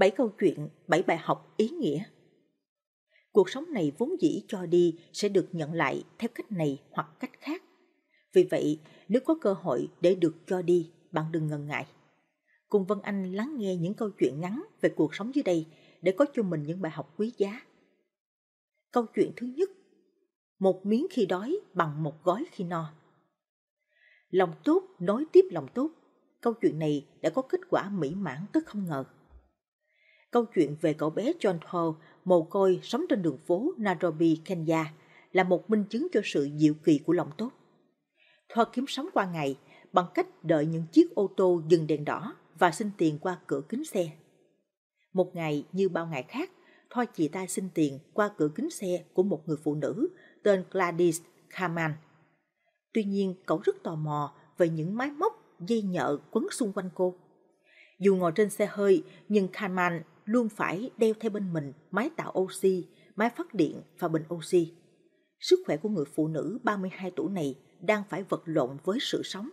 bảy câu chuyện, bảy bài học ý nghĩa. Cuộc sống này vốn dĩ cho đi sẽ được nhận lại theo cách này hoặc cách khác. Vì vậy, nếu có cơ hội để được cho đi, bạn đừng ngần ngại. Cùng Vân Anh lắng nghe những câu chuyện ngắn về cuộc sống dưới đây để có cho mình những bài học quý giá. Câu chuyện thứ nhất Một miếng khi đói bằng một gói khi no Lòng tốt nối tiếp lòng tốt Câu chuyện này đã có kết quả mỹ mãn tới không ngờ câu chuyện về cậu bé John Ho, mồ côi sống trên đường phố Nairobi, Kenya, là một minh chứng cho sự diệu kỳ của lòng tốt. Thoa kiếm sống qua ngày bằng cách đợi những chiếc ô tô dừng đèn đỏ và xin tiền qua cửa kính xe. Một ngày như bao ngày khác, Thoa chỉ tay xin tiền qua cửa kính xe của một người phụ nữ tên Gladys Kaman. Tuy nhiên, cậu rất tò mò về những máy móc, dây nhợ quấn xung quanh cô. Dù ngồi trên xe hơi, nhưng Kaman luôn phải đeo theo bên mình máy tạo oxy, máy phát điện và bình oxy. Sức khỏe của người phụ nữ 32 tuổi này đang phải vật lộn với sự sống.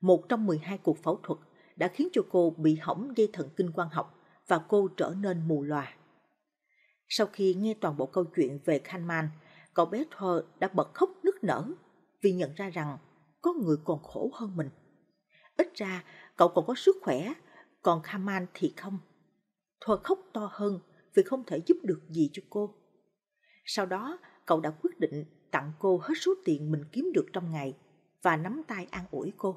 Một trong 12 cuộc phẫu thuật đã khiến cho cô bị hỏng dây thần kinh quan học và cô trở nên mù lòa. Sau khi nghe toàn bộ câu chuyện về Khanman, cậu bé Thor đã bật khóc nức nở vì nhận ra rằng có người còn khổ hơn mình. Ít ra cậu còn có sức khỏe, còn Khanman thì không. Thoa khóc to hơn vì không thể giúp được gì cho cô. Sau đó, cậu đã quyết định tặng cô hết số tiền mình kiếm được trong ngày và nắm tay an ủi cô.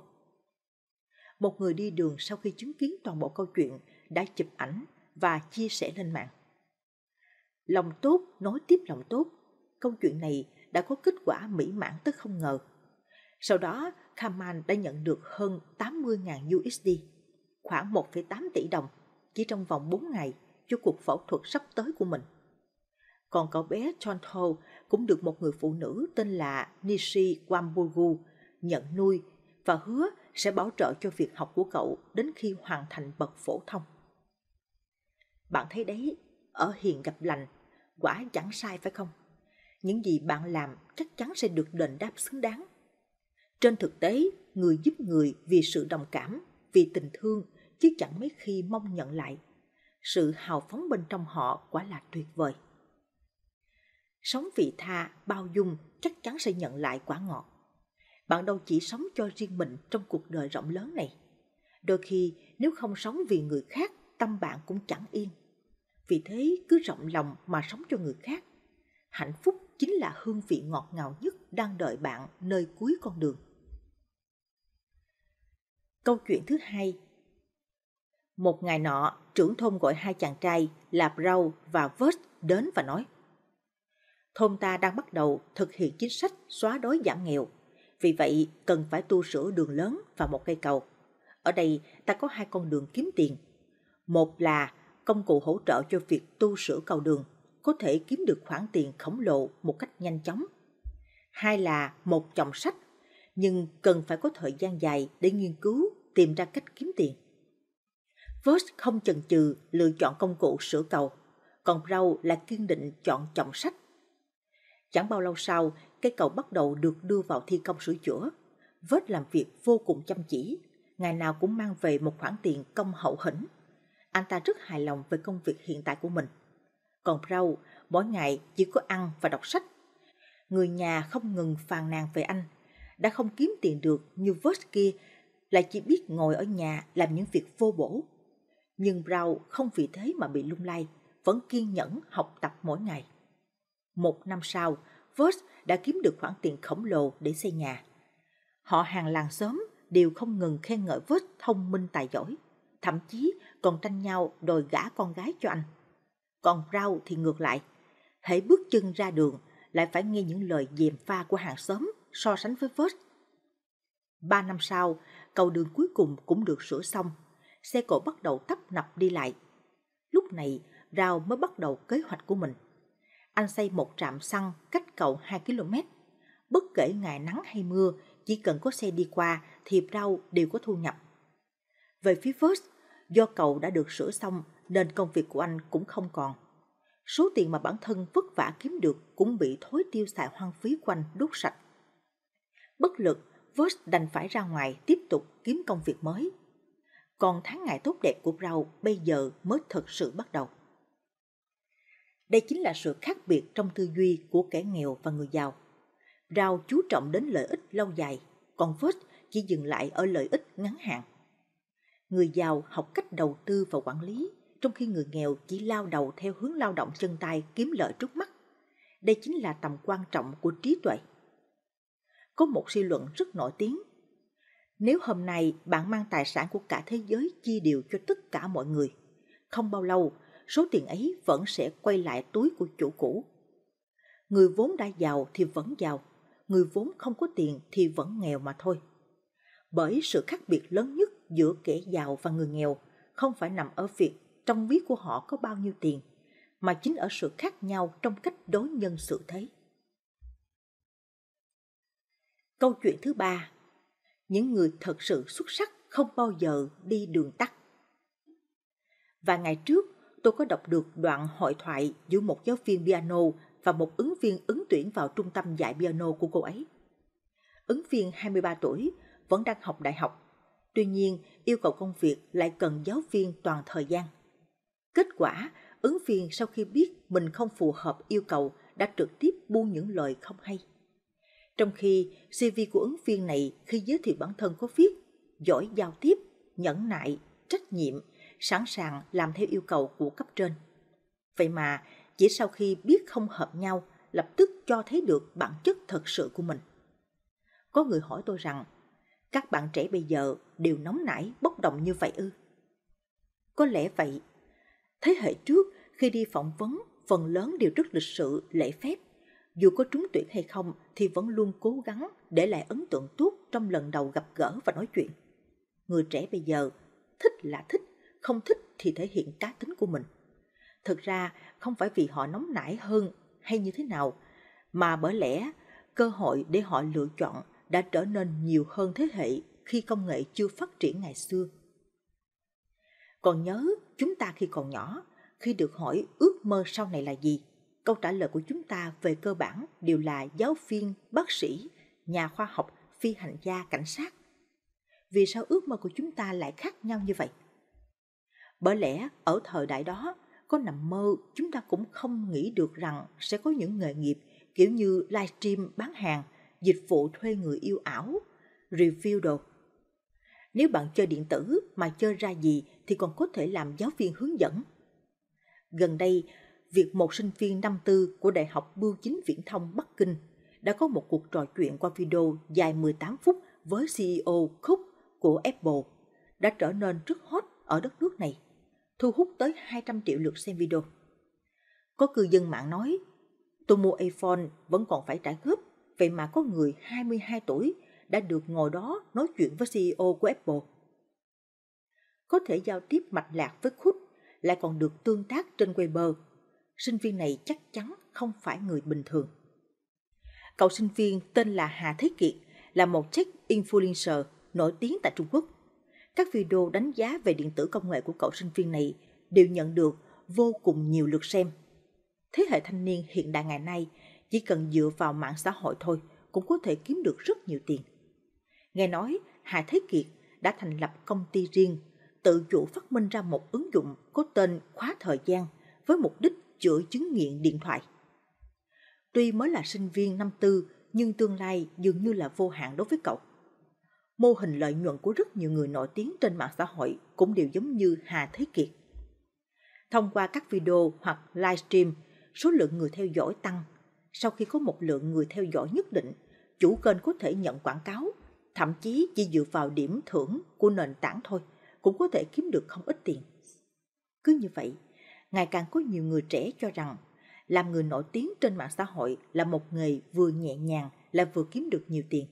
Một người đi đường sau khi chứng kiến toàn bộ câu chuyện đã chụp ảnh và chia sẻ lên mạng. Lòng tốt nối tiếp lòng tốt, câu chuyện này đã có kết quả mỹ mãn tới không ngờ. Sau đó, Kamal đã nhận được hơn 80.000 USD, khoảng 1,8 tỷ đồng chỉ trong vòng 4 ngày cho cuộc phẫu thuật sắp tới của mình. Còn cậu bé John Ho cũng được một người phụ nữ tên là Nishi Kwambugu nhận nuôi và hứa sẽ bảo trợ cho việc học của cậu đến khi hoàn thành bậc phổ thông. Bạn thấy đấy, ở hiền gặp lành, quả chẳng sai phải không? Những gì bạn làm chắc chắn sẽ được đền đáp xứng đáng. Trên thực tế, người giúp người vì sự đồng cảm, vì tình thương chứ chẳng mấy khi mong nhận lại. Sự hào phóng bên trong họ quả là tuyệt vời. Sống vị tha, bao dung chắc chắn sẽ nhận lại quả ngọt. Bạn đâu chỉ sống cho riêng mình trong cuộc đời rộng lớn này. Đôi khi nếu không sống vì người khác, tâm bạn cũng chẳng yên. Vì thế cứ rộng lòng mà sống cho người khác. Hạnh phúc chính là hương vị ngọt ngào nhất đang đợi bạn nơi cuối con đường. Câu chuyện thứ hai một ngày nọ, trưởng thôn gọi hai chàng trai, Lạp Rau và Vớt đến và nói Thôn ta đang bắt đầu thực hiện chính sách xóa đói giảm nghèo. Vì vậy, cần phải tu sửa đường lớn và một cây cầu. Ở đây, ta có hai con đường kiếm tiền. Một là công cụ hỗ trợ cho việc tu sửa cầu đường, có thể kiếm được khoản tiền khổng lồ một cách nhanh chóng. Hai là một chồng sách, nhưng cần phải có thời gian dài để nghiên cứu, tìm ra cách kiếm tiền. Voss không chần chừ lựa chọn công cụ sửa cầu, còn Rau là kiên định chọn trọng sách. Chẳng bao lâu sau, cây cầu bắt đầu được đưa vào thi công sửa chữa. Vết làm việc vô cùng chăm chỉ, ngày nào cũng mang về một khoản tiền công hậu hĩnh. Anh ta rất hài lòng về công việc hiện tại của mình. Còn Rau, mỗi ngày chỉ có ăn và đọc sách. Người nhà không ngừng phàn nàn về anh. Đã không kiếm tiền được như Vớt kia, lại chỉ biết ngồi ở nhà làm những việc vô bổ nhưng Rao không vì thế mà bị lung lay, vẫn kiên nhẫn học tập mỗi ngày. Một năm sau, Voss đã kiếm được khoản tiền khổng lồ để xây nhà. Họ hàng làng xóm đều không ngừng khen ngợi Voss thông minh tài giỏi, thậm chí còn tranh nhau đòi gả con gái cho anh. Còn Rao thì ngược lại, hễ bước chân ra đường lại phải nghe những lời dèm pha của hàng xóm so sánh với Voss. Ba năm sau, cầu đường cuối cùng cũng được sửa xong xe cộ bắt đầu tấp nập đi lại. Lúc này, Rao mới bắt đầu kế hoạch của mình. Anh xây một trạm xăng cách cầu 2 km. Bất kể ngày nắng hay mưa, chỉ cần có xe đi qua thì Rao đều có thu nhập. Về phía First, do cầu đã được sửa xong nên công việc của anh cũng không còn. Số tiền mà bản thân vất vả kiếm được cũng bị thối tiêu xài hoang phí quanh đốt sạch. Bất lực, Voss đành phải ra ngoài tiếp tục kiếm công việc mới còn tháng ngày tốt đẹp của rau bây giờ mới thật sự bắt đầu. Đây chính là sự khác biệt trong tư duy của kẻ nghèo và người giàu. Rau chú trọng đến lợi ích lâu dài, còn Ford chỉ dừng lại ở lợi ích ngắn hạn. Người giàu học cách đầu tư và quản lý, trong khi người nghèo chỉ lao đầu theo hướng lao động chân tay kiếm lợi trước mắt. Đây chính là tầm quan trọng của trí tuệ. Có một suy luận rất nổi tiếng nếu hôm nay bạn mang tài sản của cả thế giới chia đều cho tất cả mọi người, không bao lâu số tiền ấy vẫn sẽ quay lại túi của chủ cũ. Người vốn đã giàu thì vẫn giàu, người vốn không có tiền thì vẫn nghèo mà thôi. Bởi sự khác biệt lớn nhất giữa kẻ giàu và người nghèo không phải nằm ở việc trong ví của họ có bao nhiêu tiền, mà chính ở sự khác nhau trong cách đối nhân xử thế. Câu chuyện thứ ba những người thật sự xuất sắc không bao giờ đi đường tắt. Và ngày trước, tôi có đọc được đoạn hội thoại giữa một giáo viên piano và một ứng viên ứng tuyển vào trung tâm dạy piano của cô ấy. Ứng viên 23 tuổi, vẫn đang học đại học. Tuy nhiên, yêu cầu công việc lại cần giáo viên toàn thời gian. Kết quả, ứng viên sau khi biết mình không phù hợp yêu cầu đã trực tiếp buông những lời không hay. Trong khi CV của ứng viên này khi giới thiệu bản thân có viết giỏi giao tiếp, nhẫn nại, trách nhiệm, sẵn sàng làm theo yêu cầu của cấp trên. Vậy mà, chỉ sau khi biết không hợp nhau, lập tức cho thấy được bản chất thật sự của mình. Có người hỏi tôi rằng, các bạn trẻ bây giờ đều nóng nảy, bốc đồng như vậy ư? Có lẽ vậy. Thế hệ trước khi đi phỏng vấn, phần lớn đều rất lịch sự, lễ phép dù có trúng tuyển hay không thì vẫn luôn cố gắng để lại ấn tượng tốt trong lần đầu gặp gỡ và nói chuyện. Người trẻ bây giờ thích là thích, không thích thì thể hiện cá tính của mình. Thực ra không phải vì họ nóng nảy hơn hay như thế nào, mà bởi lẽ cơ hội để họ lựa chọn đã trở nên nhiều hơn thế hệ khi công nghệ chưa phát triển ngày xưa. Còn nhớ chúng ta khi còn nhỏ, khi được hỏi ước mơ sau này là gì, câu trả lời của chúng ta về cơ bản đều là giáo viên, bác sĩ, nhà khoa học, phi hành gia, cảnh sát. Vì sao ước mơ của chúng ta lại khác nhau như vậy? Bởi lẽ ở thời đại đó, có nằm mơ chúng ta cũng không nghĩ được rằng sẽ có những nghề nghiệp kiểu như livestream bán hàng, dịch vụ thuê người yêu ảo, review đồ. Nếu bạn chơi điện tử mà chơi ra gì thì còn có thể làm giáo viên hướng dẫn. Gần đây, việc một sinh viên năm tư của Đại học Bưu chính Viễn thông Bắc Kinh đã có một cuộc trò chuyện qua video dài 18 phút với CEO Cook của Apple đã trở nên rất hot ở đất nước này, thu hút tới 200 triệu lượt xem video. Có cư dân mạng nói, tôi mua iPhone vẫn còn phải trả góp, vậy mà có người 22 tuổi đã được ngồi đó nói chuyện với CEO của Apple. Có thể giao tiếp mạch lạc với Cook lại còn được tương tác trên Weibo sinh viên này chắc chắn không phải người bình thường. Cậu sinh viên tên là Hà Thế Kiệt, là một tech influencer nổi tiếng tại Trung Quốc. Các video đánh giá về điện tử công nghệ của cậu sinh viên này đều nhận được vô cùng nhiều lượt xem. Thế hệ thanh niên hiện đại ngày nay chỉ cần dựa vào mạng xã hội thôi cũng có thể kiếm được rất nhiều tiền. Nghe nói Hà Thế Kiệt đã thành lập công ty riêng, tự chủ phát minh ra một ứng dụng có tên khóa thời gian với mục đích chữa chứng nghiện điện thoại. Tuy mới là sinh viên năm tư, nhưng tương lai dường như là vô hạn đối với cậu. Mô hình lợi nhuận của rất nhiều người nổi tiếng trên mạng xã hội cũng đều giống như Hà Thế Kiệt. Thông qua các video hoặc livestream, số lượng người theo dõi tăng. Sau khi có một lượng người theo dõi nhất định, chủ kênh có thể nhận quảng cáo, thậm chí chỉ dựa vào điểm thưởng của nền tảng thôi cũng có thể kiếm được không ít tiền. Cứ như vậy, ngày càng có nhiều người trẻ cho rằng làm người nổi tiếng trên mạng xã hội là một nghề vừa nhẹ nhàng là vừa kiếm được nhiều tiền.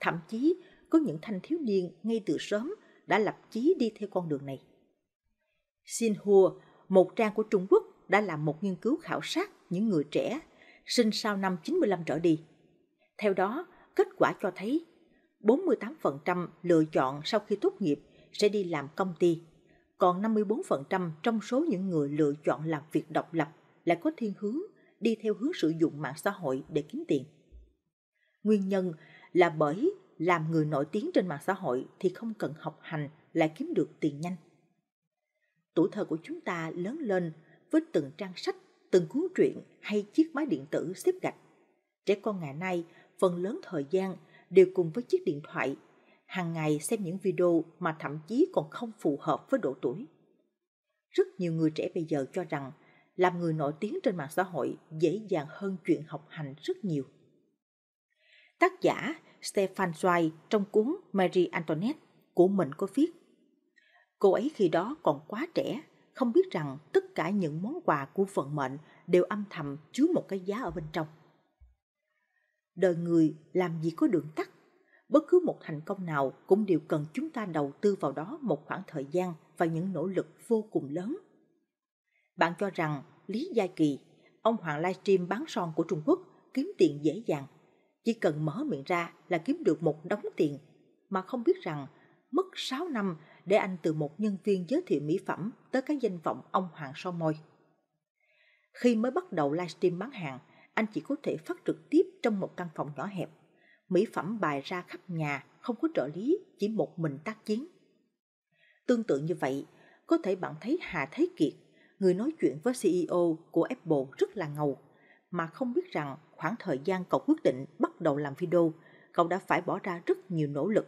Thậm chí có những thanh thiếu niên ngay từ sớm đã lập chí đi theo con đường này. Xinhua, một trang của Trung Quốc đã làm một nghiên cứu khảo sát những người trẻ sinh sau năm 95 trở đi. Theo đó, kết quả cho thấy 48% lựa chọn sau khi tốt nghiệp sẽ đi làm công ty còn 54% trong số những người lựa chọn làm việc độc lập lại có thiên hướng đi theo hướng sử dụng mạng xã hội để kiếm tiền. Nguyên nhân là bởi làm người nổi tiếng trên mạng xã hội thì không cần học hành lại kiếm được tiền nhanh. Tuổi thơ của chúng ta lớn lên với từng trang sách, từng cuốn truyện hay chiếc máy điện tử xếp gạch. Trẻ con ngày nay phần lớn thời gian đều cùng với chiếc điện thoại hàng ngày xem những video mà thậm chí còn không phù hợp với độ tuổi. Rất nhiều người trẻ bây giờ cho rằng làm người nổi tiếng trên mạng xã hội dễ dàng hơn chuyện học hành rất nhiều. Tác giả Stefan Zweig trong cuốn Marie Antoinette của mình có viết Cô ấy khi đó còn quá trẻ, không biết rằng tất cả những món quà của vận mệnh đều âm thầm chứa một cái giá ở bên trong. Đời người làm gì có đường tắt bất cứ một thành công nào cũng đều cần chúng ta đầu tư vào đó một khoảng thời gian và những nỗ lực vô cùng lớn. Bạn cho rằng Lý Gia Kỳ, ông Hoàng livestream bán son của Trung Quốc kiếm tiền dễ dàng. Chỉ cần mở miệng ra là kiếm được một đống tiền mà không biết rằng mất 6 năm để anh từ một nhân viên giới thiệu mỹ phẩm tới cái danh vọng ông Hoàng son môi. Khi mới bắt đầu livestream bán hàng, anh chỉ có thể phát trực tiếp trong một căn phòng nhỏ hẹp mỹ phẩm bày ra khắp nhà, không có trợ lý, chỉ một mình tác chiến. Tương tự như vậy, có thể bạn thấy Hà Thế Kiệt, người nói chuyện với CEO của Apple rất là ngầu, mà không biết rằng khoảng thời gian cậu quyết định bắt đầu làm video, cậu đã phải bỏ ra rất nhiều nỗ lực.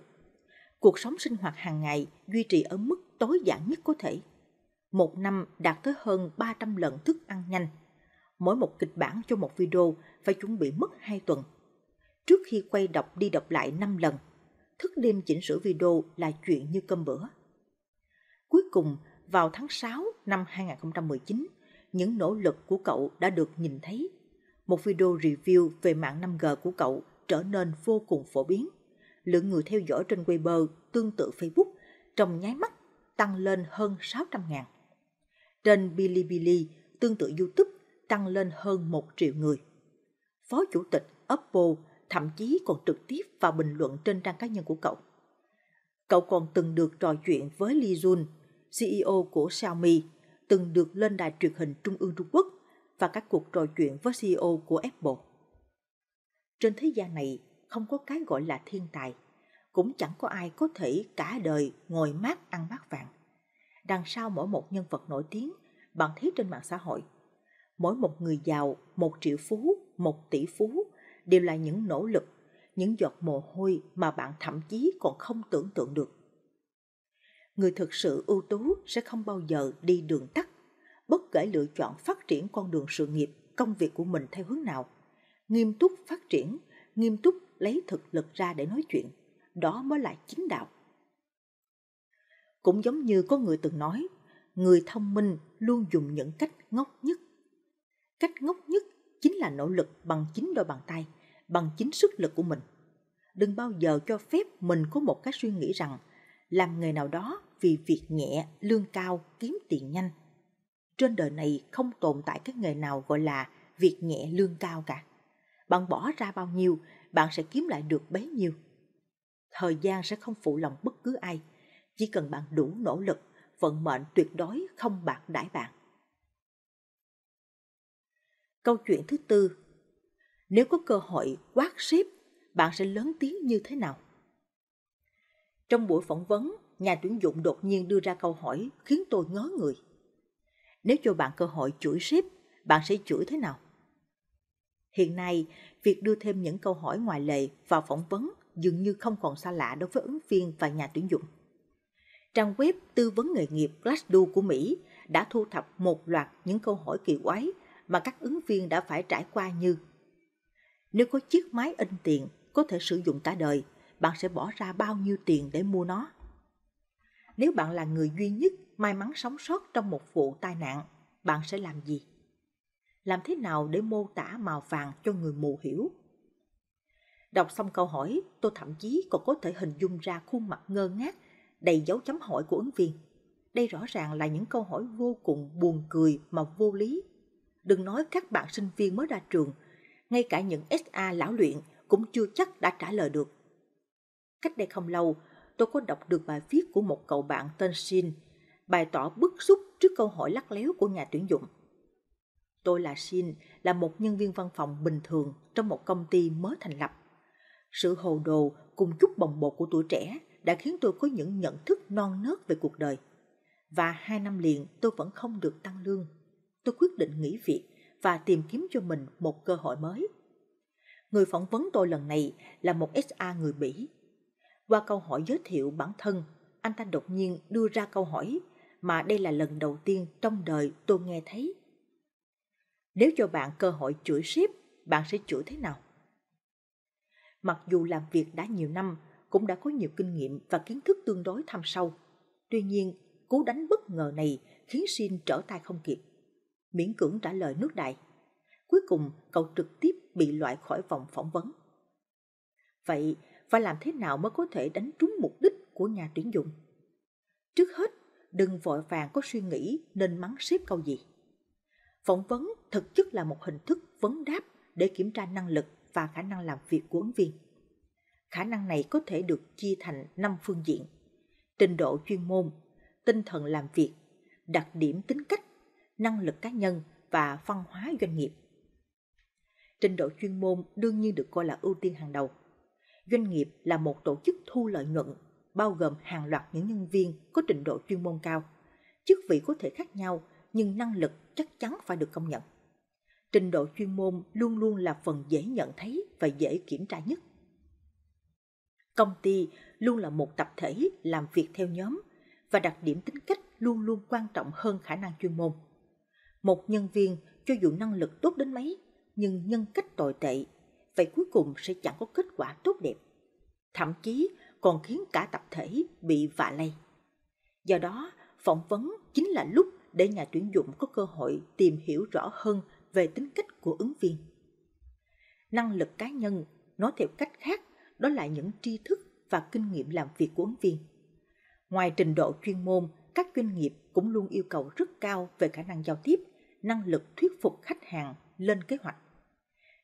Cuộc sống sinh hoạt hàng ngày duy trì ở mức tối giản nhất có thể. Một năm đạt tới hơn 300 lần thức ăn nhanh. Mỗi một kịch bản cho một video phải chuẩn bị mất 2 tuần – trước khi quay đọc đi đọc lại 5 lần. Thức đêm chỉnh sửa video là chuyện như cơm bữa. Cuối cùng, vào tháng 6 năm 2019, những nỗ lực của cậu đã được nhìn thấy. Một video review về mạng 5G của cậu trở nên vô cùng phổ biến. Lượng người theo dõi trên Weibo tương tự Facebook trong nháy mắt tăng lên hơn 600 ngàn. Trên Bilibili tương tự YouTube tăng lên hơn 1 triệu người. Phó chủ tịch Apple thậm chí còn trực tiếp vào bình luận trên trang cá nhân của cậu. Cậu còn từng được trò chuyện với Lee Jun, CEO của Xiaomi, từng được lên đài truyền hình Trung ương Trung Quốc và các cuộc trò chuyện với CEO của Apple. Trên thế gian này không có cái gọi là thiên tài, cũng chẳng có ai có thể cả đời ngồi mát ăn bát vàng. Đằng sau mỗi một nhân vật nổi tiếng, bạn thấy trên mạng xã hội, mỗi một người giàu, một triệu phú, một tỷ phú đều là những nỗ lực, những giọt mồ hôi mà bạn thậm chí còn không tưởng tượng được. Người thực sự ưu tú sẽ không bao giờ đi đường tắt, bất kể lựa chọn phát triển con đường sự nghiệp, công việc của mình theo hướng nào. Nghiêm túc phát triển, nghiêm túc lấy thực lực ra để nói chuyện, đó mới là chính đạo. Cũng giống như có người từng nói, người thông minh luôn dùng những cách ngốc nhất. Cách ngốc nhất chính là nỗ lực bằng chính đôi bàn tay bằng chính sức lực của mình. Đừng bao giờ cho phép mình có một cái suy nghĩ rằng làm nghề nào đó vì việc nhẹ, lương cao, kiếm tiền nhanh. Trên đời này không tồn tại cái nghề nào gọi là việc nhẹ lương cao cả. Bạn bỏ ra bao nhiêu, bạn sẽ kiếm lại được bấy nhiêu. Thời gian sẽ không phụ lòng bất cứ ai, chỉ cần bạn đủ nỗ lực, vận mệnh tuyệt đối không bạc đãi bạn. Câu chuyện thứ tư nếu có cơ hội quát ship, bạn sẽ lớn tiếng như thế nào? Trong buổi phỏng vấn, nhà tuyển dụng đột nhiên đưa ra câu hỏi khiến tôi ngớ người. Nếu cho bạn cơ hội chửi ship, bạn sẽ chửi thế nào? Hiện nay, việc đưa thêm những câu hỏi ngoài lệ vào phỏng vấn dường như không còn xa lạ đối với ứng viên và nhà tuyển dụng. Trang web tư vấn nghề nghiệp Glassdoor của Mỹ đã thu thập một loạt những câu hỏi kỳ quái mà các ứng viên đã phải trải qua như nếu có chiếc máy in tiền có thể sử dụng cả đời, bạn sẽ bỏ ra bao nhiêu tiền để mua nó? Nếu bạn là người duy nhất may mắn sống sót trong một vụ tai nạn, bạn sẽ làm gì? Làm thế nào để mô tả màu vàng cho người mù hiểu? Đọc xong câu hỏi, tôi thậm chí còn có thể hình dung ra khuôn mặt ngơ ngác, đầy dấu chấm hỏi của ứng viên. Đây rõ ràng là những câu hỏi vô cùng buồn cười mà vô lý. Đừng nói các bạn sinh viên mới ra trường – ngay cả những SA lão luyện cũng chưa chắc đã trả lời được. Cách đây không lâu, tôi có đọc được bài viết của một cậu bạn tên Shin, bày tỏ bức xúc trước câu hỏi lắc léo của nhà tuyển dụng. Tôi là Shin, là một nhân viên văn phòng bình thường trong một công ty mới thành lập. Sự hồ đồ cùng chút bồng bột của tuổi trẻ đã khiến tôi có những nhận thức non nớt về cuộc đời. Và hai năm liền tôi vẫn không được tăng lương. Tôi quyết định nghỉ việc và tìm kiếm cho mình một cơ hội mới. Người phỏng vấn tôi lần này là một SA người Mỹ. Qua câu hỏi giới thiệu bản thân, anh ta đột nhiên đưa ra câu hỏi mà đây là lần đầu tiên trong đời tôi nghe thấy. Nếu cho bạn cơ hội chửi ship, bạn sẽ chửi thế nào? Mặc dù làm việc đã nhiều năm, cũng đã có nhiều kinh nghiệm và kiến thức tương đối thâm sâu. Tuy nhiên, cú đánh bất ngờ này khiến Xin trở tay không kịp miễn cưỡng trả lời nước đại. Cuối cùng, cậu trực tiếp bị loại khỏi vòng phỏng vấn. Vậy, phải làm thế nào mới có thể đánh trúng mục đích của nhà tuyển dụng? Trước hết, đừng vội vàng có suy nghĩ nên mắng xếp câu gì. Phỏng vấn thực chất là một hình thức vấn đáp để kiểm tra năng lực và khả năng làm việc của ứng viên. Khả năng này có thể được chia thành 5 phương diện. Trình độ chuyên môn, tinh thần làm việc, đặc điểm tính cách năng lực cá nhân và văn hóa doanh nghiệp. Trình độ chuyên môn đương nhiên được coi là ưu tiên hàng đầu. Doanh nghiệp là một tổ chức thu lợi nhuận, bao gồm hàng loạt những nhân viên có trình độ chuyên môn cao. Chức vị có thể khác nhau, nhưng năng lực chắc chắn phải được công nhận. Trình độ chuyên môn luôn luôn là phần dễ nhận thấy và dễ kiểm tra nhất. Công ty luôn là một tập thể làm việc theo nhóm và đặc điểm tính cách luôn luôn quan trọng hơn khả năng chuyên môn. Một nhân viên cho dù năng lực tốt đến mấy nhưng nhân cách tồi tệ, vậy cuối cùng sẽ chẳng có kết quả tốt đẹp. Thậm chí còn khiến cả tập thể bị vạ lây. Do đó, phỏng vấn chính là lúc để nhà tuyển dụng có cơ hội tìm hiểu rõ hơn về tính cách của ứng viên. Năng lực cá nhân, nói theo cách khác, đó là những tri thức và kinh nghiệm làm việc của ứng viên. Ngoài trình độ chuyên môn, các doanh nghiệp cũng luôn yêu cầu rất cao về khả năng giao tiếp năng lực thuyết phục khách hàng lên kế hoạch.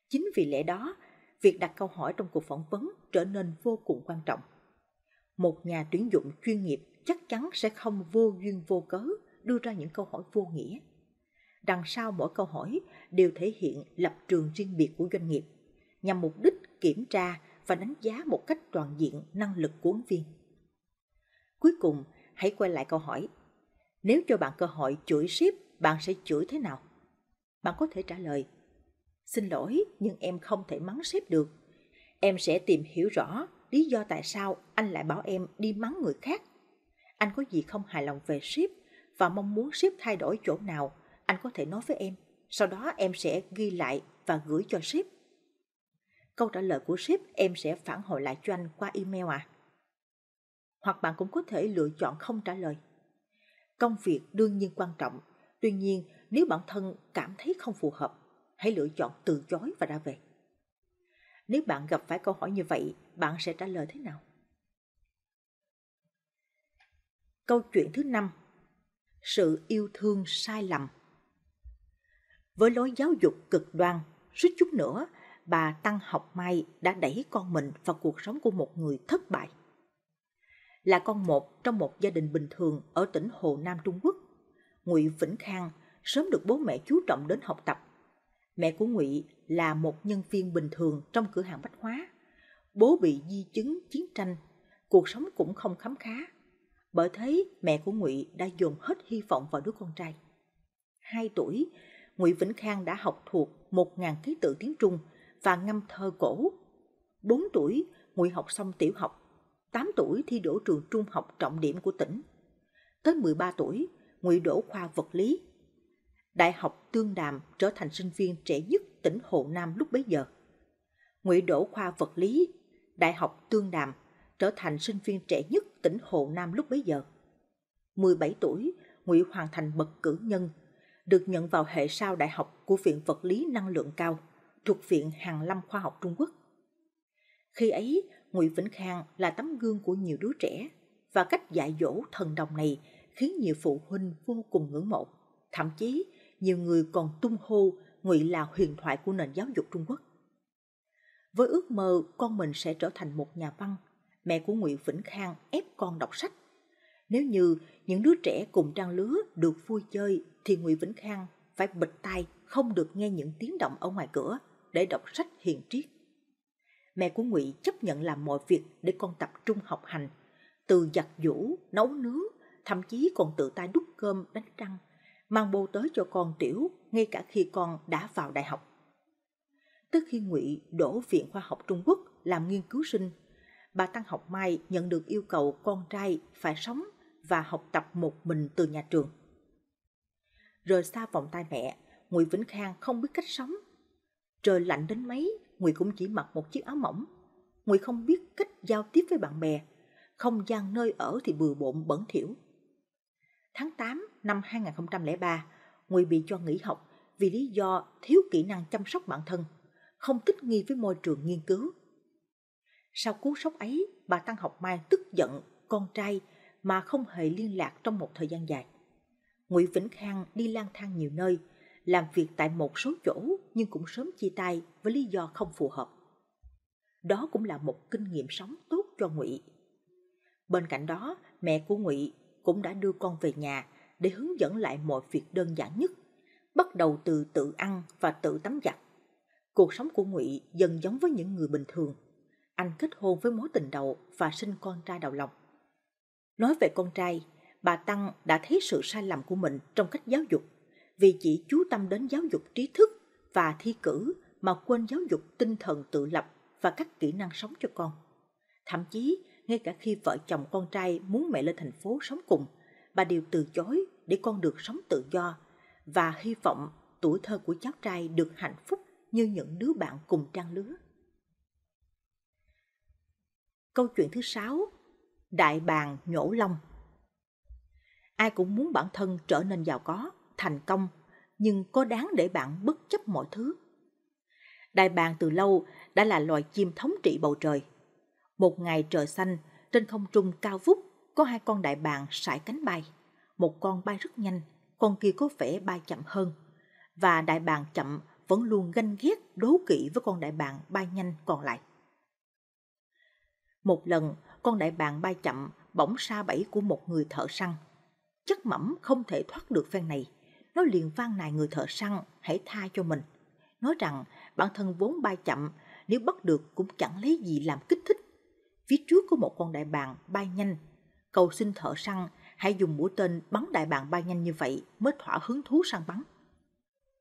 Chính vì lẽ đó, việc đặt câu hỏi trong cuộc phỏng vấn trở nên vô cùng quan trọng. Một nhà tuyển dụng chuyên nghiệp chắc chắn sẽ không vô duyên vô cớ đưa ra những câu hỏi vô nghĩa. Đằng sau mỗi câu hỏi đều thể hiện lập trường riêng biệt của doanh nghiệp, nhằm mục đích kiểm tra và đánh giá một cách toàn diện năng lực của ứng viên. Cuối cùng, hãy quay lại câu hỏi. Nếu cho bạn cơ hội chửi ship bạn sẽ chửi thế nào? Bạn có thể trả lời, xin lỗi nhưng em không thể mắng sếp được. Em sẽ tìm hiểu rõ lý do tại sao anh lại bảo em đi mắng người khác. Anh có gì không hài lòng về sếp và mong muốn sếp thay đổi chỗ nào, anh có thể nói với em. Sau đó em sẽ ghi lại và gửi cho sếp. Câu trả lời của sếp em sẽ phản hồi lại cho anh qua email à? Hoặc bạn cũng có thể lựa chọn không trả lời. Công việc đương nhiên quan trọng Tuy nhiên, nếu bản thân cảm thấy không phù hợp, hãy lựa chọn từ chối và ra về. Nếu bạn gặp phải câu hỏi như vậy, bạn sẽ trả lời thế nào? Câu chuyện thứ năm Sự yêu thương sai lầm Với lối giáo dục cực đoan, suýt chút nữa, bà Tăng Học Mai đã đẩy con mình vào cuộc sống của một người thất bại. Là con một trong một gia đình bình thường ở tỉnh Hồ Nam Trung Quốc, Ngụy Vĩnh Khang sớm được bố mẹ chú trọng đến học tập. Mẹ của Ngụy là một nhân viên bình thường trong cửa hàng bách hóa. Bố bị di chứng chiến tranh, cuộc sống cũng không khấm khá. Bởi thế, mẹ của Ngụy đã dồn hết hy vọng vào đứa con trai. Hai tuổi, Ngụy Vĩnh Khang đã học thuộc một ngàn ký tự tiếng Trung và ngâm thơ cổ. Bốn tuổi, Ngụy học xong tiểu học. Tám tuổi thi đỗ trường trung học trọng điểm của tỉnh. Tới mười ba tuổi, ngụy đổ khoa vật lý. Đại học Tương Đàm trở thành sinh viên trẻ nhất tỉnh Hồ Nam lúc bấy giờ. Ngụy đổ khoa vật lý, Đại học Tương Đàm trở thành sinh viên trẻ nhất tỉnh Hồ Nam lúc bấy giờ. 17 tuổi, Ngụy hoàn thành bậc cử nhân, được nhận vào hệ sau đại học của Viện Vật lý Năng lượng cao, thuộc Viện Hàng Lâm Khoa học Trung Quốc. Khi ấy, Ngụy Vĩnh Khang là tấm gương của nhiều đứa trẻ và cách dạy dỗ thần đồng này khiến nhiều phụ huynh vô cùng ngưỡng mộ. Thậm chí, nhiều người còn tung hô Ngụy là huyền thoại của nền giáo dục Trung Quốc. Với ước mơ con mình sẽ trở thành một nhà văn, mẹ của Ngụy Vĩnh Khang ép con đọc sách. Nếu như những đứa trẻ cùng trang lứa được vui chơi thì Ngụy Vĩnh Khang phải bịt tay không được nghe những tiếng động ở ngoài cửa để đọc sách hiền triết. Mẹ của Ngụy chấp nhận làm mọi việc để con tập trung học hành, từ giặt giũ, nấu nướng thậm chí còn tự tay đút cơm đánh răng, mang bô tới cho con tiểu ngay cả khi con đã vào đại học. Tức khi Ngụy đổ Viện Khoa học Trung Quốc làm nghiên cứu sinh, bà Tăng Học Mai nhận được yêu cầu con trai phải sống và học tập một mình từ nhà trường. Rời xa vòng tay mẹ, Ngụy Vĩnh Khang không biết cách sống. Trời lạnh đến mấy, Ngụy cũng chỉ mặc một chiếc áo mỏng. Ngụy không biết cách giao tiếp với bạn bè, không gian nơi ở thì bừa bộn bẩn thỉu. Tháng 8 năm 2003, Nguy bị cho nghỉ học vì lý do thiếu kỹ năng chăm sóc bản thân, không thích nghi với môi trường nghiên cứu. Sau cú sốc ấy, bà Tăng Học Mai tức giận con trai mà không hề liên lạc trong một thời gian dài. Ngụy Vĩnh Khang đi lang thang nhiều nơi, làm việc tại một số chỗ nhưng cũng sớm chia tay với lý do không phù hợp. Đó cũng là một kinh nghiệm sống tốt cho Ngụy. Bên cạnh đó, mẹ của Ngụy cũng đã đưa con về nhà để hướng dẫn lại mọi việc đơn giản nhất, bắt đầu từ tự ăn và tự tắm giặt. Cuộc sống của Ngụy dần giống với những người bình thường. Anh kết hôn với mối tình đầu và sinh con trai đầu lòng. Nói về con trai, bà Tăng đã thấy sự sai lầm của mình trong cách giáo dục, vì chỉ chú tâm đến giáo dục trí thức và thi cử mà quên giáo dục tinh thần tự lập và các kỹ năng sống cho con. Thậm chí, ngay cả khi vợ chồng con trai muốn mẹ lên thành phố sống cùng, bà đều từ chối để con được sống tự do và hy vọng tuổi thơ của cháu trai được hạnh phúc như những đứa bạn cùng trang lứa. Câu chuyện thứ sáu, Đại bàng nhổ lông. Ai cũng muốn bản thân trở nên giàu có, thành công, nhưng có đáng để bạn bất chấp mọi thứ. Đại bàng từ lâu đã là loài chim thống trị bầu trời. Một ngày trời xanh, trên không trung cao vút có hai con đại bàng sải cánh bay. Một con bay rất nhanh, con kia có vẻ bay chậm hơn. Và đại bàng chậm vẫn luôn ganh ghét đố kỵ với con đại bàng bay nhanh còn lại. Một lần, con đại bàng bay chậm bỗng xa bẫy của một người thợ săn. chất mẩm không thể thoát được phen này. Nó liền van nài người thợ săn hãy tha cho mình. Nói rằng bản thân vốn bay chậm, nếu bắt được cũng chẳng lấy gì làm kích thích Phía trước có một con đại bàng bay nhanh. Cầu xin thợ săn hãy dùng mũi tên bắn đại bàng bay nhanh như vậy mới thỏa hứng thú săn bắn.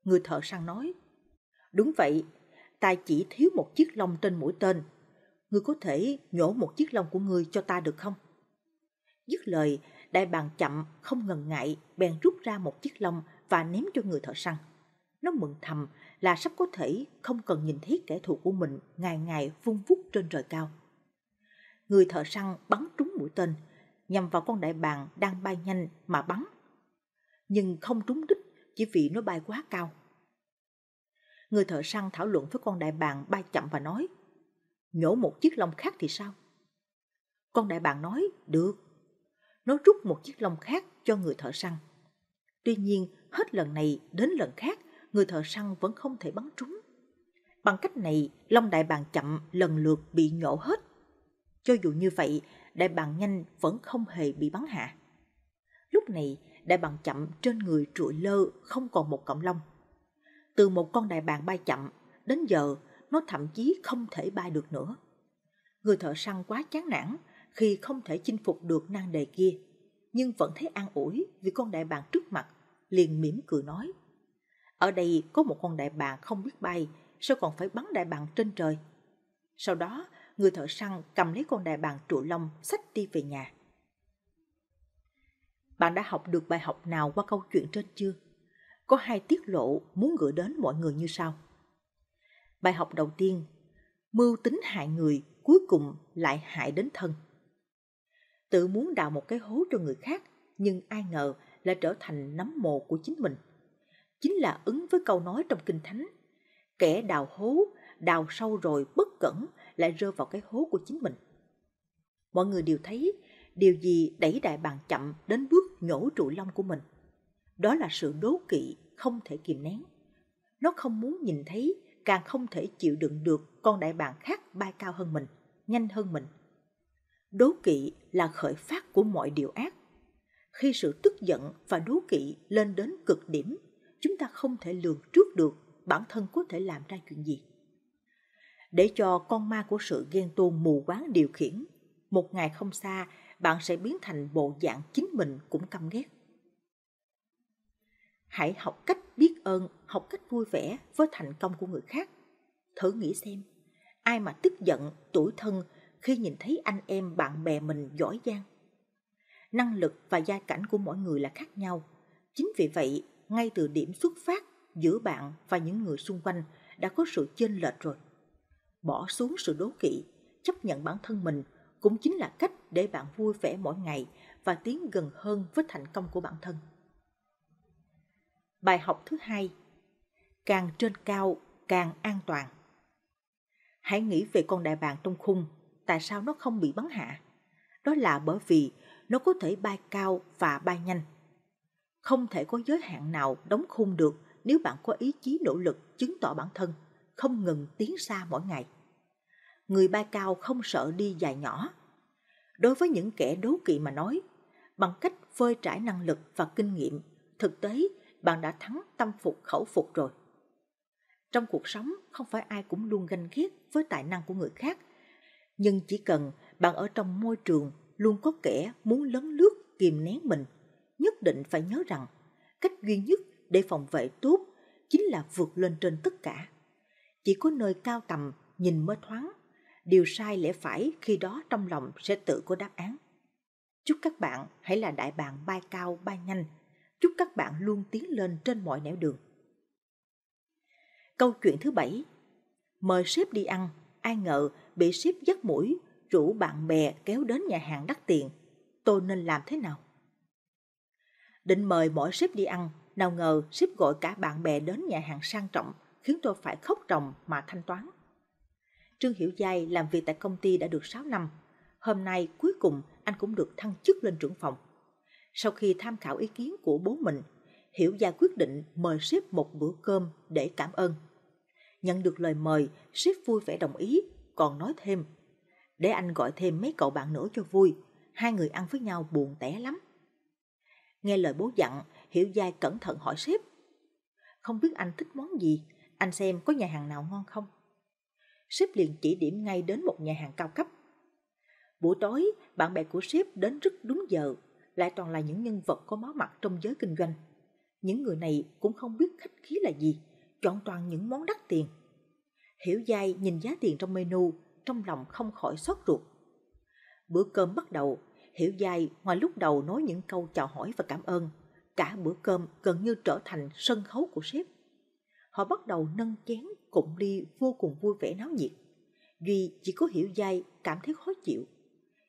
Người thợ săn nói, đúng vậy, ta chỉ thiếu một chiếc lông trên mũi tên. Ngươi có thể nhổ một chiếc lông của ngươi cho ta được không? Dứt lời, đại bàng chậm, không ngần ngại, bèn rút ra một chiếc lông và ném cho người thợ săn. Nó mừng thầm là sắp có thể không cần nhìn thấy kẻ thù của mình ngày ngày vung vút trên trời cao người thợ săn bắn trúng mũi tên, nhằm vào con đại bàng đang bay nhanh mà bắn. Nhưng không trúng đích chỉ vì nó bay quá cao. Người thợ săn thảo luận với con đại bàng bay chậm và nói, nhổ một chiếc lông khác thì sao? Con đại bàng nói, được. Nó rút một chiếc lông khác cho người thợ săn. Tuy nhiên, hết lần này đến lần khác, người thợ săn vẫn không thể bắn trúng. Bằng cách này, lông đại bàng chậm lần lượt bị nhổ hết cho dù như vậy, đại bàng nhanh vẫn không hề bị bắn hạ. Lúc này, đại bàng chậm trên người trụi lơ không còn một cọng lông. Từ một con đại bàng bay chậm, đến giờ nó thậm chí không thể bay được nữa. Người thợ săn quá chán nản khi không thể chinh phục được nan đề kia, nhưng vẫn thấy an ủi vì con đại bàng trước mặt liền mỉm cười nói. Ở đây có một con đại bàng không biết bay, sao còn phải bắn đại bàng trên trời? Sau đó, người thợ săn cầm lấy con đại bàng trụ lông xách đi về nhà. Bạn đã học được bài học nào qua câu chuyện trên chưa? Có hai tiết lộ muốn gửi đến mọi người như sau. Bài học đầu tiên, mưu tính hại người cuối cùng lại hại đến thân. Tự muốn đào một cái hố cho người khác, nhưng ai ngờ là trở thành nấm mồ của chính mình. Chính là ứng với câu nói trong Kinh Thánh, kẻ đào hố, đào sâu rồi bất cẩn lại rơi vào cái hố của chính mình. Mọi người đều thấy điều gì đẩy đại bàng chậm đến bước nhổ trụi lông của mình. Đó là sự đố kỵ không thể kìm nén. Nó không muốn nhìn thấy, càng không thể chịu đựng được con đại bàng khác bay cao hơn mình, nhanh hơn mình. Đố kỵ là khởi phát của mọi điều ác. Khi sự tức giận và đố kỵ lên đến cực điểm, chúng ta không thể lường trước được bản thân có thể làm ra chuyện gì để cho con ma của sự ghen tuông mù quáng điều khiển. Một ngày không xa, bạn sẽ biến thành bộ dạng chính mình cũng căm ghét. Hãy học cách biết ơn, học cách vui vẻ với thành công của người khác. Thử nghĩ xem, ai mà tức giận, tủi thân khi nhìn thấy anh em bạn bè mình giỏi giang. Năng lực và gia cảnh của mỗi người là khác nhau. Chính vì vậy, ngay từ điểm xuất phát giữa bạn và những người xung quanh đã có sự chênh lệch rồi bỏ xuống sự đố kỵ, chấp nhận bản thân mình cũng chính là cách để bạn vui vẻ mỗi ngày và tiến gần hơn với thành công của bản thân. Bài học thứ hai, càng trên cao càng an toàn. Hãy nghĩ về con đại bàng trong khung, tại sao nó không bị bắn hạ? Đó là bởi vì nó có thể bay cao và bay nhanh. Không thể có giới hạn nào đóng khung được nếu bạn có ý chí nỗ lực chứng tỏ bản thân không ngừng tiến xa mỗi ngày. Người ba cao không sợ đi dài nhỏ. Đối với những kẻ đố kỵ mà nói, bằng cách phơi trải năng lực và kinh nghiệm, thực tế bạn đã thắng tâm phục khẩu phục rồi. Trong cuộc sống, không phải ai cũng luôn ganh ghét với tài năng của người khác, nhưng chỉ cần bạn ở trong môi trường luôn có kẻ muốn lấn lướt kìm nén mình, nhất định phải nhớ rằng cách duy nhất để phòng vệ tốt chính là vượt lên trên tất cả chỉ có nơi cao tầm nhìn mới thoáng điều sai lẽ phải khi đó trong lòng sẽ tự có đáp án chúc các bạn hãy là đại bàng bay cao bay nhanh chúc các bạn luôn tiến lên trên mọi nẻo đường câu chuyện thứ bảy mời sếp đi ăn ai ngờ bị sếp dắt mũi rủ bạn bè kéo đến nhà hàng đắt tiền tôi nên làm thế nào định mời mỗi sếp đi ăn nào ngờ sếp gọi cả bạn bè đến nhà hàng sang trọng khiến tôi phải khóc ròng mà thanh toán. Trương Hiểu Giai làm việc tại công ty đã được 6 năm. Hôm nay cuối cùng anh cũng được thăng chức lên trưởng phòng. Sau khi tham khảo ý kiến của bố mình, Hiểu Giai quyết định mời sếp một bữa cơm để cảm ơn. Nhận được lời mời, sếp vui vẻ đồng ý, còn nói thêm. Để anh gọi thêm mấy cậu bạn nữa cho vui, hai người ăn với nhau buồn tẻ lắm. Nghe lời bố dặn, Hiểu Giai cẩn thận hỏi sếp. Không biết anh thích món gì, anh xem có nhà hàng nào ngon không? Sếp liền chỉ điểm ngay đến một nhà hàng cao cấp. Buổi tối, bạn bè của sếp đến rất đúng giờ, lại toàn là những nhân vật có máu mặt trong giới kinh doanh. Những người này cũng không biết khách khí là gì, chọn toàn những món đắt tiền. Hiểu dai nhìn giá tiền trong menu, trong lòng không khỏi xót ruột. Bữa cơm bắt đầu, Hiểu dai ngoài lúc đầu nói những câu chào hỏi và cảm ơn, cả bữa cơm gần như trở thành sân khấu của sếp họ bắt đầu nâng chén cụng ly vô cùng vui vẻ náo nhiệt. Duy chỉ có hiểu dai cảm thấy khó chịu.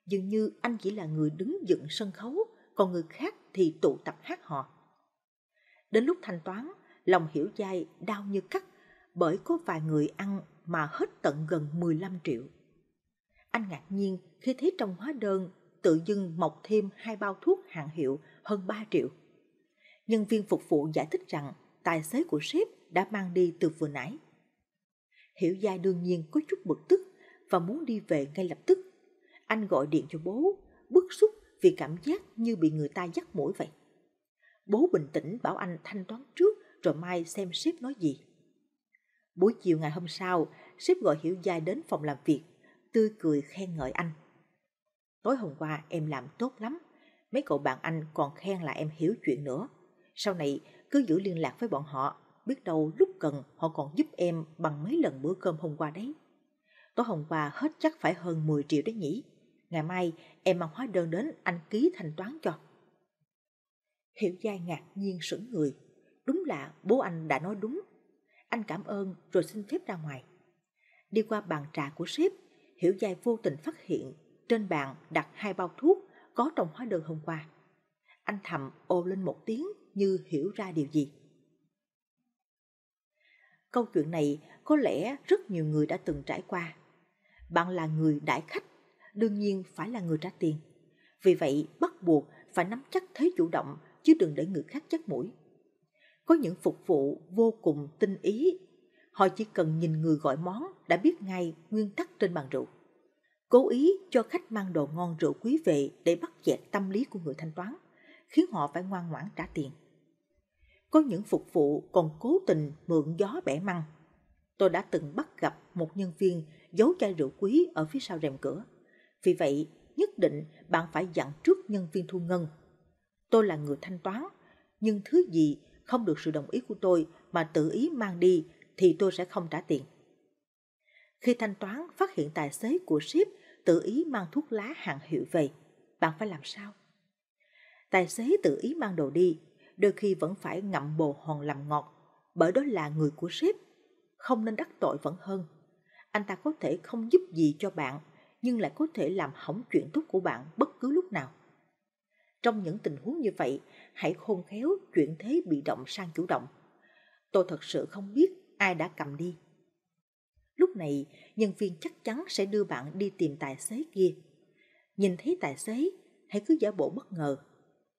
Dường như anh chỉ là người đứng dựng sân khấu, còn người khác thì tụ tập hát hò. Đến lúc thanh toán, lòng hiểu dai đau như cắt bởi có vài người ăn mà hết tận gần 15 triệu. Anh ngạc nhiên khi thấy trong hóa đơn tự dưng mọc thêm hai bao thuốc hàng hiệu hơn 3 triệu. Nhân viên phục vụ giải thích rằng tài xế của sếp đã mang đi từ vừa nãy. Hiểu gia đương nhiên có chút bực tức và muốn đi về ngay lập tức. Anh gọi điện cho bố, bức xúc vì cảm giác như bị người ta dắt mũi vậy. Bố bình tĩnh bảo anh thanh toán trước rồi mai xem sếp nói gì. Buổi chiều ngày hôm sau, sếp gọi Hiểu Giai đến phòng làm việc, tươi cười khen ngợi anh. Tối hôm qua em làm tốt lắm, mấy cậu bạn anh còn khen là em hiểu chuyện nữa. Sau này cứ giữ liên lạc với bọn họ, biết đâu lúc cần họ còn giúp em bằng mấy lần bữa cơm hôm qua đấy. Tối hôm qua hết chắc phải hơn 10 triệu đấy nhỉ. Ngày mai em mang hóa đơn đến anh ký thanh toán cho. Hiểu Giai ngạc nhiên sững người. Đúng là bố anh đã nói đúng. Anh cảm ơn rồi xin phép ra ngoài. Đi qua bàn trà của sếp, Hiểu Giai vô tình phát hiện trên bàn đặt hai bao thuốc có trong hóa đơn hôm qua. Anh thầm ô lên một tiếng như hiểu ra điều gì. Câu chuyện này có lẽ rất nhiều người đã từng trải qua. Bạn là người đãi khách, đương nhiên phải là người trả tiền. Vì vậy, bắt buộc phải nắm chắc thế chủ động chứ đừng để người khác chắc mũi. Có những phục vụ vô cùng tinh ý, họ chỉ cần nhìn người gọi món đã biết ngay nguyên tắc trên bàn rượu. Cố ý cho khách mang đồ ngon rượu quý về để bắt chẹt tâm lý của người thanh toán, khiến họ phải ngoan ngoãn trả tiền có những phục vụ còn cố tình mượn gió bẻ măng. Tôi đã từng bắt gặp một nhân viên giấu chai rượu quý ở phía sau rèm cửa. Vì vậy, nhất định bạn phải dặn trước nhân viên thu ngân. Tôi là người thanh toán, nhưng thứ gì không được sự đồng ý của tôi mà tự ý mang đi thì tôi sẽ không trả tiền. Khi thanh toán phát hiện tài xế của ship tự ý mang thuốc lá hàng hiệu về, bạn phải làm sao? Tài xế tự ý mang đồ đi đôi khi vẫn phải ngậm bồ hòn làm ngọt, bởi đó là người của sếp. Không nên đắc tội vẫn hơn. Anh ta có thể không giúp gì cho bạn, nhưng lại có thể làm hỏng chuyện tốt của bạn bất cứ lúc nào. Trong những tình huống như vậy, hãy khôn khéo chuyển thế bị động sang chủ động. Tôi thật sự không biết ai đã cầm đi. Lúc này, nhân viên chắc chắn sẽ đưa bạn đi tìm tài xế kia. Nhìn thấy tài xế, hãy cứ giả bộ bất ngờ.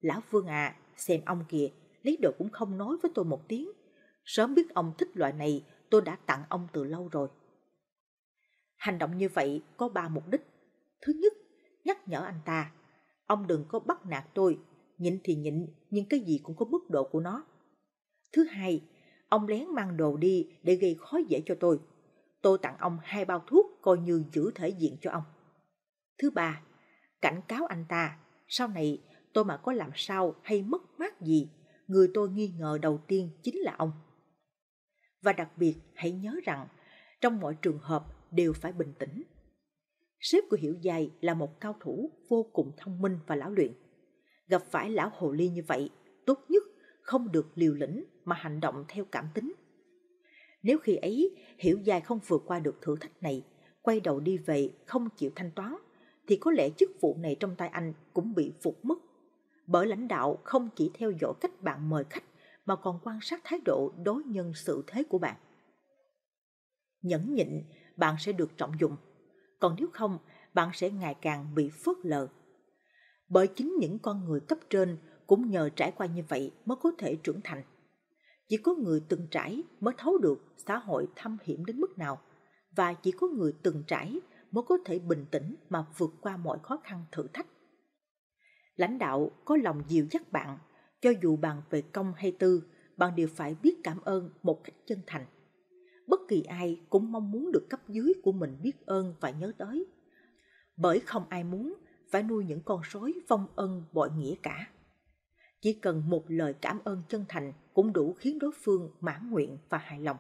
Lão Vương à, xem ông kìa, lấy đồ cũng không nói với tôi một tiếng. Sớm biết ông thích loại này, tôi đã tặng ông từ lâu rồi. Hành động như vậy có ba mục đích. Thứ nhất, nhắc nhở anh ta, ông đừng có bắt nạt tôi, nhịn thì nhịn, nhưng cái gì cũng có mức độ của nó. Thứ hai, ông lén mang đồ đi để gây khó dễ cho tôi. Tôi tặng ông hai bao thuốc coi như giữ thể diện cho ông. Thứ ba, cảnh cáo anh ta, sau này tôi mà có làm sao hay mất mát gì, người tôi nghi ngờ đầu tiên chính là ông. Và đặc biệt hãy nhớ rằng, trong mọi trường hợp đều phải bình tĩnh. Sếp của Hiểu Dài là một cao thủ vô cùng thông minh và lão luyện. Gặp phải lão hồ ly như vậy, tốt nhất không được liều lĩnh mà hành động theo cảm tính. Nếu khi ấy Hiểu Dài không vượt qua được thử thách này, quay đầu đi về không chịu thanh toán, thì có lẽ chức vụ này trong tay anh cũng bị phục mất bởi lãnh đạo không chỉ theo dõi cách bạn mời khách mà còn quan sát thái độ đối nhân sự thế của bạn. Nhẫn nhịn, bạn sẽ được trọng dụng, còn nếu không, bạn sẽ ngày càng bị phớt lờ. Bởi chính những con người cấp trên cũng nhờ trải qua như vậy mới có thể trưởng thành. Chỉ có người từng trải mới thấu được xã hội thâm hiểm đến mức nào và chỉ có người từng trải mới có thể bình tĩnh mà vượt qua mọi khó khăn thử thách lãnh đạo có lòng dịu dắt bạn, cho dù bạn về công hay tư, bạn đều phải biết cảm ơn một cách chân thành. Bất kỳ ai cũng mong muốn được cấp dưới của mình biết ơn và nhớ tới. Bởi không ai muốn phải nuôi những con sói phong ân bội nghĩa cả. Chỉ cần một lời cảm ơn chân thành cũng đủ khiến đối phương mãn nguyện và hài lòng.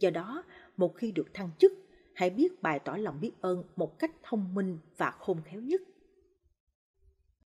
Do đó, một khi được thăng chức, hãy biết bày tỏ lòng biết ơn một cách thông minh và khôn khéo nhất.